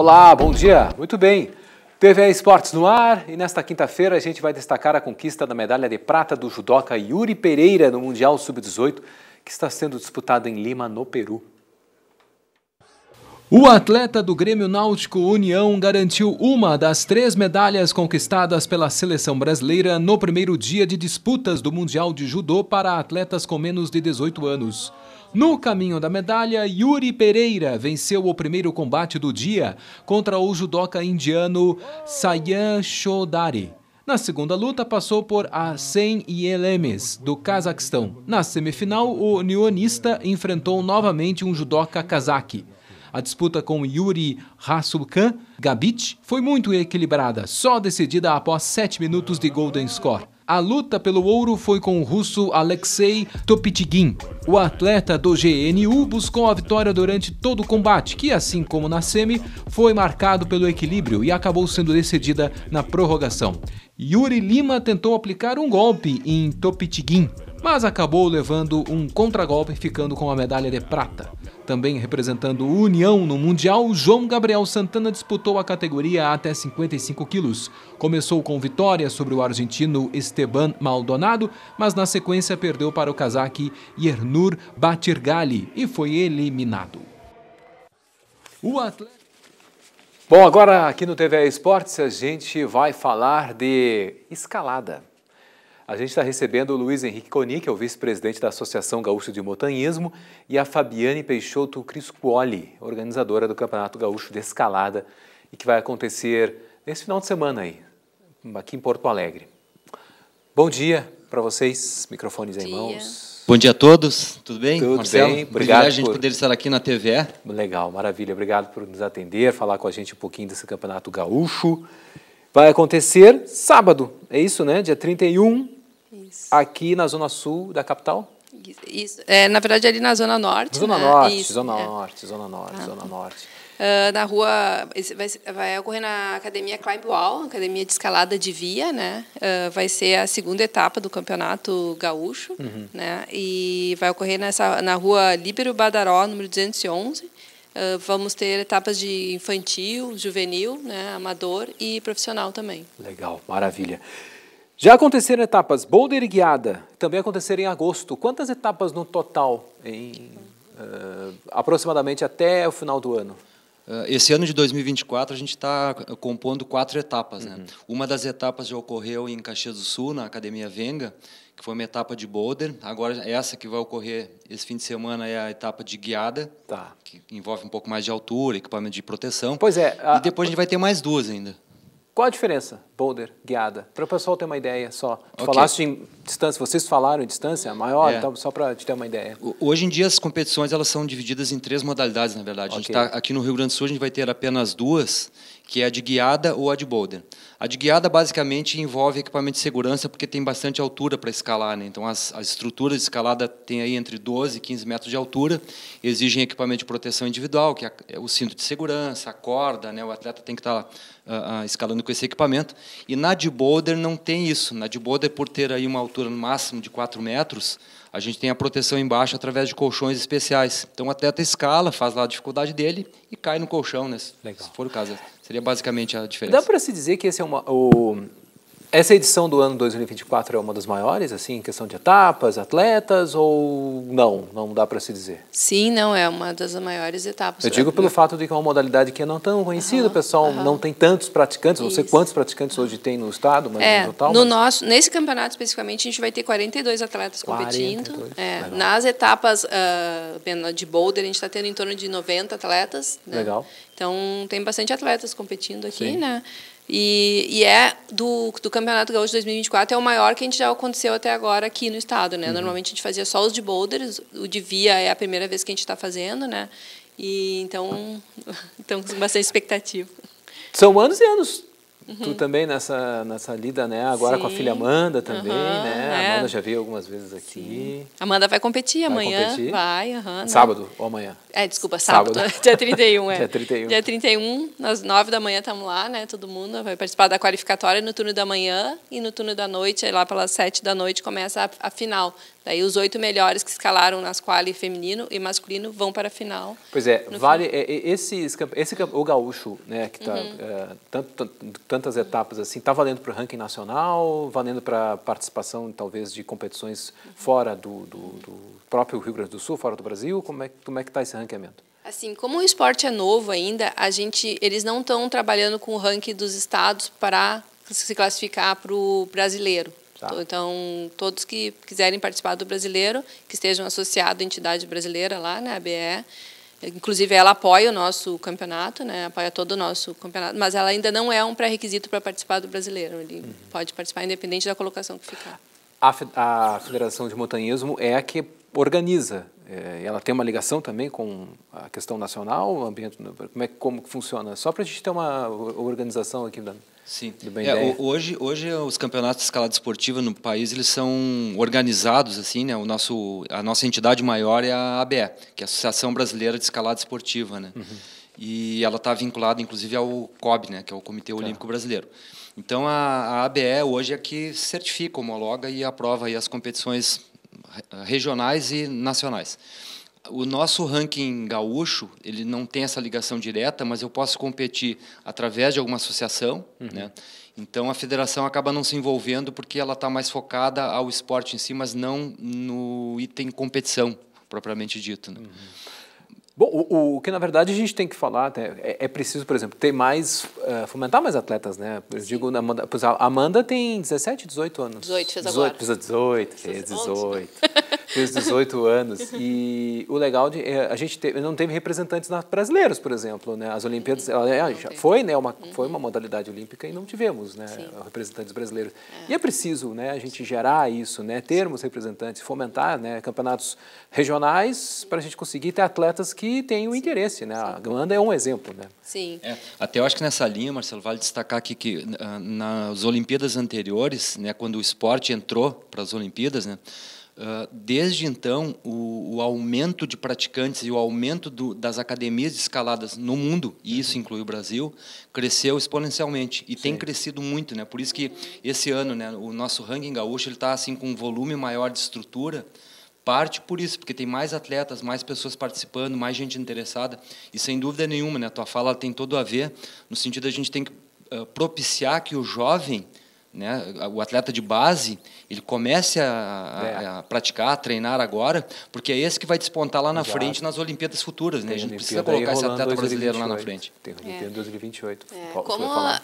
Olá, bom dia. Muito bem. TV Esportes no ar e nesta quinta-feira a gente vai destacar a conquista da medalha de prata do judoca Yuri Pereira no Mundial Sub-18, que está sendo disputado em Lima, no Peru. O atleta do Grêmio Náutico União garantiu uma das três medalhas conquistadas pela seleção brasileira no primeiro dia de disputas do Mundial de Judô para atletas com menos de 18 anos. No caminho da medalha, Yuri Pereira venceu o primeiro combate do dia contra o judoca indiano Sayan Shodari. Na segunda luta, passou por Asen Yelemes, do Cazaquistão. Na semifinal, o neonista enfrentou novamente um judoca cazaque. A disputa com Yuri Rasulkan Gabit foi muito equilibrada, só decidida após 7 minutos de golden score. A luta pelo ouro foi com o russo Alexei Topitgin. O atleta do GNU buscou a vitória durante todo o combate, que, assim como na semi, foi marcado pelo equilíbrio e acabou sendo decidida na prorrogação. Yuri Lima tentou aplicar um golpe em Topitgin, mas acabou levando um contragolpe ficando com a medalha de prata. Também representando União no Mundial, João Gabriel Santana disputou a categoria até 55 quilos. Começou com vitória sobre o argentino Esteban Maldonado, mas na sequência perdeu para o cazaque Yernur Batirgali e foi eliminado. O atleta... Bom, agora aqui no TV Esportes a gente vai falar de escalada. A gente está recebendo o Luiz Henrique Coni, que é o vice-presidente da Associação Gaúcho de Montanhismo, e a Fabiane Peixoto Criscuoli, organizadora do Campeonato Gaúcho de Escalada, e que vai acontecer nesse final de semana aí, aqui em Porto Alegre. Bom dia para vocês, microfones em mãos. Bom dia a todos, tudo bem? Tudo Marcelo? bem, obrigado. a gente poder estar aqui na TV. Legal, maravilha, obrigado por nos atender, falar com a gente um pouquinho desse Campeonato Gaúcho. Vai acontecer sábado, é isso, né? Dia 31, isso. Aqui na zona sul da capital? Isso. É, na verdade, ali na Zona Norte. Zona né? Norte, Isso, Zona é. Norte, Zona Norte, ah. Zona Norte. Uh, na rua, vai, vai ocorrer na Academia Climb Wall, Academia de Escalada de Via, né? Uh, vai ser a segunda etapa do Campeonato Gaúcho, uhum. né? E vai ocorrer nessa, na rua Líbero Badaró, número 211. Uh, ah, vamos ter etapas de infantil, juvenil, né? amador e profissional também. Legal, maravilha. Já aconteceram etapas Boulder e Guiada, também aconteceram em agosto. Quantas etapas no total, em, uh, aproximadamente até o final do ano? Eh, esse ano de 2024 a gente está compondo quatro etapas. Né? Uhum. Uma das etapas já ocorreu em Caxias do Sul, na Academia Venga, que foi uma etapa de boulder. Agora, essa que vai ocorrer esse fim de semana é a etapa de guiada, tá. que envolve um pouco mais de altura, equipamento de proteção. Pois é. A... E depois a gente vai ter mais duas ainda. Qual a diferença, boulder, guiada? Para o pessoal ter uma ideia só. Tu okay. falaste em distância, vocês falaram em distância maior, é. então, só para te ter uma ideia. Hoje em dia as competições elas são divididas em três modalidades, na verdade. Okay. A gente tá, aqui no Rio Grande do Sul a gente vai ter apenas duas que é a de guiada ou a de boulder. A de guiada basicamente envolve equipamento de segurança porque tem bastante altura para escalar, né? então as, as, estruturas de escalada têm aí entre 12 e 15 metros de altura, exigem equipamento de proteção individual, que é o cinto de segurança, a corda, né? o atleta tem que estar tá, uh, uh, ah, escalando com esse equipamento. E na de boulder não tem isso, na de boulder por ter aí uma altura no máximo de 4 metros, a gente tem a proteção embaixo através de colchões especiais. Então o atleta escala, faz lá a dificuldade dele e cai no colchão, né? se for o caso. Seria basicamente a diferença. Dá para se dizer que esse é uma, o, essa edição do ano 2024 é uma das maiores, assim, em questão de etapas, atletas, ou não? Não dá para se dizer. Sim, não, é uma das maiores etapas. Eu digo pelo fato de que é uma modalidade que é não tão conhecida, uhum, pessoal uhum. não tem tantos praticantes, Isso. não sei quantos praticantes hoje tem no estado, mas é, no total. No mas... nosso, nesse campeonato especificamente, a gente vai ter 42 atletas 42. competindo. É, nas etapas uh, de boulder, a gente está tendo em torno de 90 atletas. Né? Legal. Então, tem bastante atletas competindo aqui, Sim. né? E, e é do, do Campeonato Gaúcho 2024 é o maior que a gente já aconteceu até agora aqui no estado, né? Uhum. Normalmente a gente fazia só os de boulders, o de via é a primeira vez que a gente está fazendo, né? E então então com bastante expectativa. São anos e anos Uhum. Tu também nessa, nessa lida, né? Agora Sim. com a filha Amanda também, uhum, né? É. Amanda já veio algumas vezes aqui. Sim. Amanda vai competir vai amanhã. Competir? Vai, uhum, Sábado ou amanhã? É, desculpa, sábado. sábado. Dia 31, é. Dia 31. Dia 31, às 9 da manhã estamos lá, né? Todo mundo vai participar da qualificatória no turno da manhã e no turno da noite, lá pelas 7 da noite, começa a, a final Daí os oito melhores que escalaram nas quali feminino e masculino vão para a final. Pois é, vale é, é, esse, esse o gaúcho, né, que está uhum. é, tantas etapas assim, está valendo para o ranking nacional, valendo para participação talvez de competições uhum. fora do, do, do, próprio Rio Grande do Sul, fora do Brasil. Como é como é que está esse ranqueamento? Assim, como o esporte é novo ainda, a gente eles não estão trabalhando com o ranking dos estados para se classificar para o brasileiro. Tá. Então, todos que quiserem participar do brasileiro, que estejam associados à entidade brasileira lá, né, a BE, inclusive ela apoia o nosso campeonato, né, apoia todo o nosso campeonato, mas ela ainda não é um pré-requisito para participar do brasileiro. Ele uhum. pode participar independente da colocação que ficar. A, a Federação de Montanhismo é a que organiza é, ela tem uma ligação também com a questão nacional, o ambiente, como é como funciona? Só para a gente ter uma organização aqui da, Sim. É, hoje, hoje os campeonatos de escalada esportiva no país eles são organizados assim, né? O nosso, a nossa entidade maior é a ABE, que é a Associação Brasileira de Escalada Esportiva, né? Uhum. E ela está vinculada, inclusive, ao COB, né? Que é o Comitê tá. Olímpico Brasileiro. Então a, a ABE hoje é que certifica, homologa e aprova as competições eh, regionais e nacionais. O nosso ranking gaúcho, ele não tem essa ligação direta, mas eu posso competir através de alguma associação, uhum. né? Então a federação acaba não se envolvendo porque ela está mais focada ao esporte em si, mas não no item competição propriamente dito. Né? Uhum. Bom, o, o, que na verdade a gente tem que falar né, é, é, preciso, por exemplo, ter mais, uh, fomentar mais atletas, né? Eu Sim. digo, Amanda, a Amanda tem 17, 18 anos. 18, fez 18, agora. 18, 18, 18. 18. Fez 18 anos. E o legal de. É, a gente teve, não teve representantes brasileiros, por exemplo. Né? As Olimpíadas. Ela, é, foi, né, uma, foi uhum. uma modalidade olímpica e não tivemos né, Sim. representantes brasileiros. É. E é preciso né, a gente gerar isso, né, termos representantes, fomentar né, campeonatos regionais para a gente conseguir ter atletas que tenham Sim. interesse. Né? Sim. A Amanda é um exemplo. Né? Sim. É, até eu acho que nessa linha, Marcelo, vale destacar aqui que ah, nas Olimpíadas anteriores, né, quando o esporte entrou para as Olimpíadas, né, ah, desde então, o, o, aumento de praticantes e o aumento do, das academias de escaladas no mundo, e isso uhum. inclui o Brasil, cresceu exponencialmente e Sim. tem crescido muito, né? Por isso que esse ano, né, o nosso ranking gaúcho ele está assim com um volume maior de estrutura. Parte por isso, porque tem mais atletas, mais pessoas participando, mais gente interessada. E sem dúvida nenhuma, né? A tua fala tem todo a ver no sentido a gente tem que uh, propiciar que o jovem né? O atleta de base, ele comece a, é. a, praticar, a treinar agora, porque é esse que vai despontar lá na frente nas Olimpíadas futuras. Né? A gente precisa colocar esse atleta brasileiro lá na frente. Tem é. Olimpíada 2028. É. Como uh,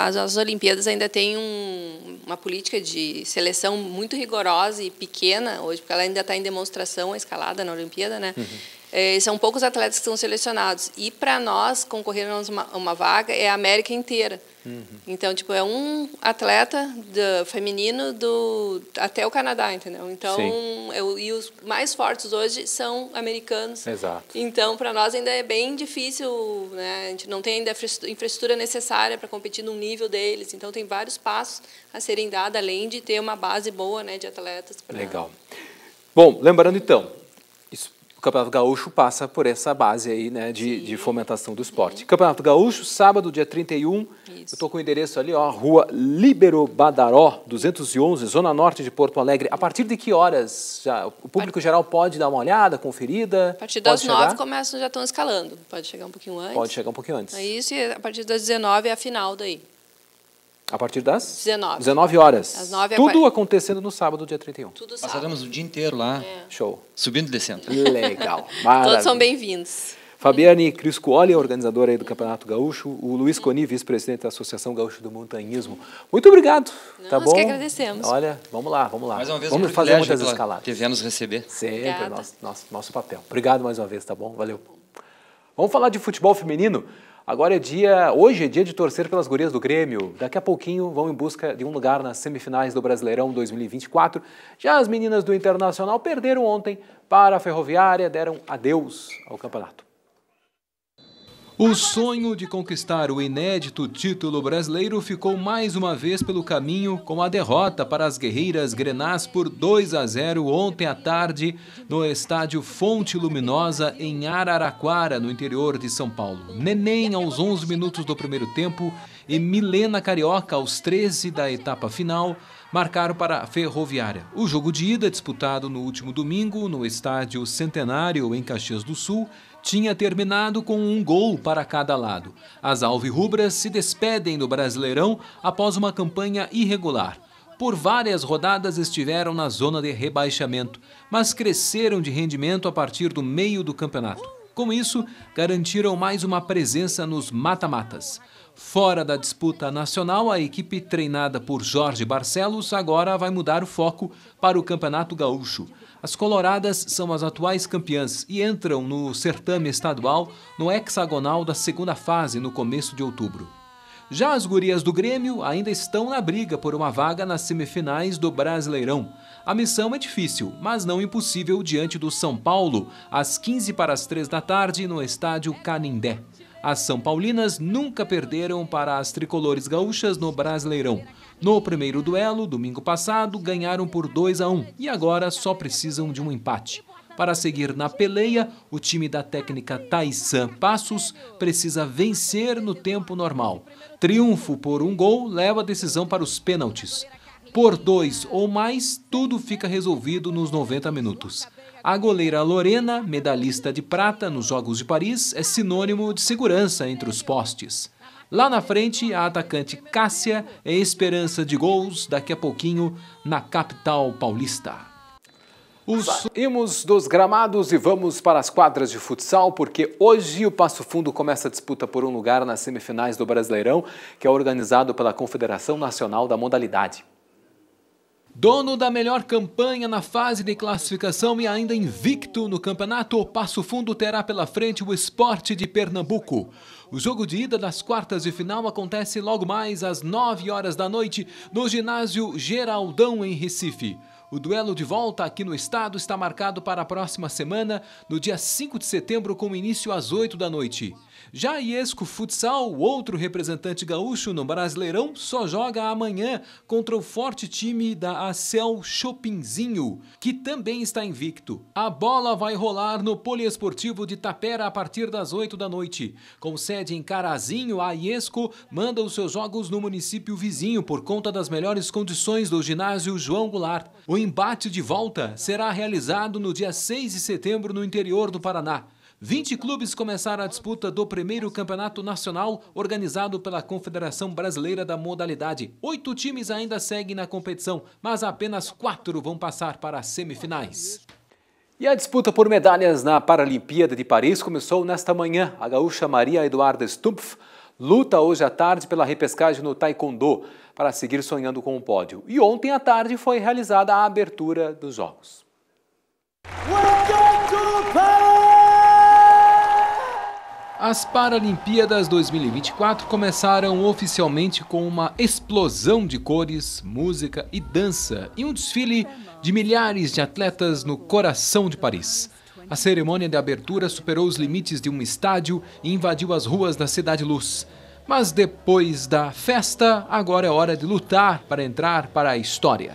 as, as Olimpíadas ainda têm um, uma política de seleção muito rigorosa e pequena hoje, porque ela ainda está em demonstração a escalada na Olimpíada, né? Uhum. É, são poucos atletas que são selecionados. E para nós, concorrermos uma, uma vaga é a América inteira. Uhum. Então, tipo, é um atleta do, feminino do, até o Canadá, entendeu? Então, eu, e os mais fortes hoje são americanos. Exato. Então, para nós ainda é bem difícil, né? A gente não tem ainda a infraestrutura necessária para competir no nível deles. Então, tem vários passos a serem dados, além de ter uma base boa né, de atletas. Pra... Legal. Bom, lembrando então, o Campeonato Gaúcho passa por essa base aí, né, de, de fomentação do esporte. Campeonato Gaúcho, sábado, dia 31. Isso. Eu estou com o endereço ali, ó, Rua Libero Badaró, 211, Zona Norte de Porto Alegre. A partir de que horas já, o público geral pode dar uma olhada, conferida? A partir das nove começam, já estão escalando. Pode chegar um pouquinho antes. Pode chegar um pouquinho antes. É isso, e a partir das 19 é a final daí. A partir das 19, 19 horas. É Tudo acontecendo no sábado, dia 31. Tudo sábado. Passaremos o dia inteiro lá. É. Show. Subindo e descendo. Legal. Maravilha. Todos são bem-vindos. Fabiane Criscuoli, organizadora do Campeonato Gaúcho, o Luiz Coni, vice-presidente da Associação Gaúcho do Montanhismo. Muito obrigado. tá bom? Nós que agradecemos. Olha, vamos lá, vamos lá. Mais uma vez, vamos é um fazer muitas escaladas. TV nos receber. Sempre, nosso, nosso, nosso papel. Obrigado mais uma vez, tá bom? Valeu. Vamos falar de futebol feminino? Agora é dia, hoje é dia de torcer pelas gurias do Grêmio. Daqui a pouquinho vão em busca de um lugar nas semifinais do Brasileirão 2024. Já as meninas do Internacional perderam ontem para a Ferroviária, deram adeus ao campeonato. O sonho de conquistar o inédito título brasileiro ficou mais uma vez pelo caminho com a derrota para as guerreiras grenás por 2 a 0 ontem à tarde no estádio Fonte Luminosa em Araraquara, no interior de São Paulo. Neném aos 11 minutos do primeiro tempo e Milena Carioca aos 13 da etapa final marcaram para a Ferroviária. O jogo de ida, disputado no último domingo no estádio Centenário, em Caxias do Sul, tinha terminado com um gol para cada lado. As alvirrubras se despedem do Brasileirão após uma campanha irregular. Por várias rodadas estiveram na zona de rebaixamento, mas cresceram de rendimento a partir do meio do campeonato. Com isso, garantiram mais uma presença nos mata-matas. Fora da disputa nacional, a equipe treinada por Jorge Barcelos agora vai mudar o foco para o Campeonato Gaúcho. As coloradas são as atuais campeãs e entram no certame estadual no hexagonal da segunda fase no começo de outubro. Já as gurias do Grêmio ainda estão na briga por uma vaga nas semifinais do Brasileirão. A missão é difícil, mas não impossível diante do São Paulo, às 15 para as 3 da tarde no estádio Canindé. As São Paulinas nunca perderam para as tricolores gaúchas no Brasileirão. No primeiro duelo, domingo passado, ganharam por 2 a 1 e agora só precisam de um empate. Para seguir na peleia, o time da técnica Taissan Passos precisa vencer no tempo normal. Triunfo por um gol leva a decisão para os pênaltis por dois ou mais, tudo fica resolvido nos 90 minutos. A goleira Lorena, medalhista de prata nos Jogos de Paris, é sinônimo de segurança entre os postes. Lá na frente, a atacante Cássia é esperança de gols daqui a pouquinho na capital paulista. Os imos dos gramados e vamos para as quadras de futsal, porque hoje o Passo Fundo começa a disputa por um lugar nas semifinais do Brasileirão, que é organizado pela Confederação Nacional da Modalidade. Dono da melhor campanha na fase de classificação e ainda invicto no campeonato, o Passo Fundo terá pela frente o Esporte de Pernambuco. O jogo de ida das quartas de final acontece logo mais às 9 horas da noite no ginásio Geraldão, em Recife. O duelo de volta aqui no estado está marcado para a próxima semana, no dia 5 de setembro, com início às 8 da noite. Já a Futsal, outro representante gaúcho no Brasileirão, só joga amanhã contra o forte time da Acel Shoppingzinho, que também está invicto. A bola vai rolar no Poliesportivo de Tapera a partir das 8 da noite. Com sede em Carazinho, a Iesco manda os seus jogos no município vizinho por conta das melhores condições do ginásio João Goulart. O embate de volta será realizado no dia 6 de setembro no interior do Paraná. 20 clubes começaram a disputa do primeiro campeonato nacional organizado pela Confederação Brasileira da Modalidade. Oito times ainda seguem na competição, mas apenas quatro vão passar para as semifinais. E a disputa por medalhas na Paralimpíada de Paris começou nesta manhã. A gaúcha Maria Eduarda Stumpf luta hoje à tarde pela repescagem no Taekwondo para seguir sonhando com o pódio. E ontem à tarde foi realizada a abertura dos Jogos. Welcome to Paris! As Paralimpíadas 2024 começaram oficialmente com uma explosão de cores, música e dança e um desfile de milhares de atletas no coração de Paris. A cerimônia de abertura superou os limites de um estádio e invadiu as ruas da Cidade Luz. Mas depois da festa, agora é hora de lutar para entrar para a história.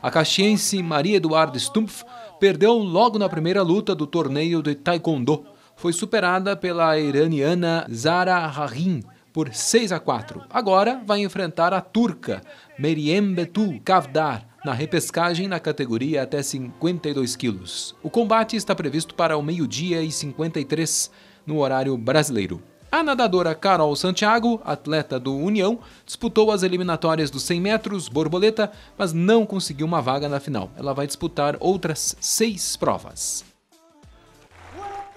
A caxiense Maria Eduarda Stumpf perdeu logo na primeira luta do torneio de Taekwondo foi superada pela iraniana Zara Rahim por 6 a 4. Agora vai enfrentar a turca Meriem Betul Kavdar na repescagem na categoria até 52 quilos. O combate está previsto para o meio-dia e 53 no horário brasileiro. A nadadora Carol Santiago, atleta do União, disputou as eliminatórias dos 100 metros borboleta, mas não conseguiu uma vaga na final. Ela vai disputar outras seis provas.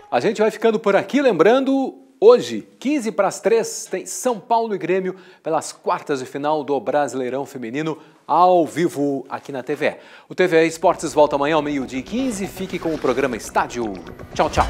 A gente vai ficando por aqui, lembrando, hoje, 15 para as 3, tem São Paulo e Grêmio pelas quartas de final do Brasileirão Feminino ao vivo aqui na TV. O TV Esportes volta amanhã ao meio-dia e 15. Fique com o programa Estádio. Tchau, tchau.